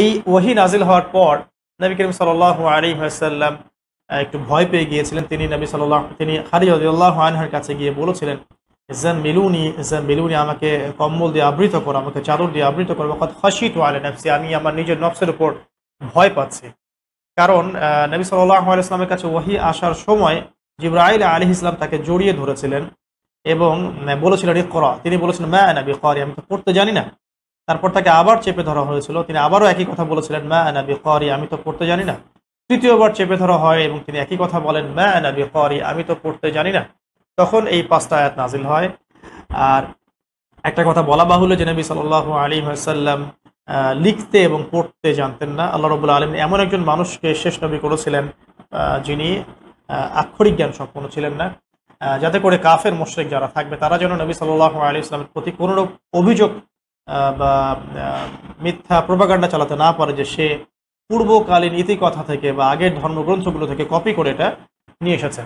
এই ওহি নাজিল হওয়ার পর নবী করিম সাল আলী সাল্লাম একটু ভয় পেয়ে গিয়েছিলেন তিনি নবী সাল তিনি হারিউদ্দাহ আনহার কাছে গিয়ে বলেছিলেন জান মিলুনি জান মিলুনি আমাকে কম্বল দিয়ে আবৃত করো আমাকে চাদর দিয়ে আবৃত করো অর্থাৎ হাসি টু আলে নফসি আমি আমার নিজের নফসের উপর ভয় পাচ্ছি কারণ নবী সাল্লাহ আলাইসলামের কাছে ওহি আসার সময় জিব্রাইল আলি ইসলাম তাকে জড়িয়ে ধরেছিলেন এবং বলেছিলেন করা তিনি বলেছিলেন ম্যা নবী করি আমি তো পড়তে জানি না তারপর তাকে আবার চেপে ধরা হয়েছিল তিনি আবারও একই কথা বলেছিলেন ম্যা আনাবি করি আমি তো পড়তে জানি না তৃতীয়বার চেপে ধরা হয় এবং তিনি একই কথা বলেন ম্যা আনাবি করি আমি তো পড়তে জানি না তখন এই পাঁচটা আয়াত নাজিল হয় আর একটা কথা বলা বাহুল্য যে নবী সাল আলী সাল্লাম লিখতে এবং পড়তে জানতেন না আল্লাহ রবুল্লা আলম এমন একজন মানুষকে শেষ নবী করেছিলেন যিনি আক্ষরিক জ্ঞান সম্পন্ন ছিলেন না যাতে করে কাফের মোশ্রেক যারা থাকবে তারা যেন নবী সাল্লাহ আলী ইসলামের প্রতি কোনোরূপ অভিযোগ বা মিথ্যা প্রভাকাণ্ডা চালাতে না পারে যে সে পূর্বকালীন ইতিকথা থেকে বা আগের ধর্মগ্রন্থগুলো থেকে কপি করে এটা নিয়ে এসেছে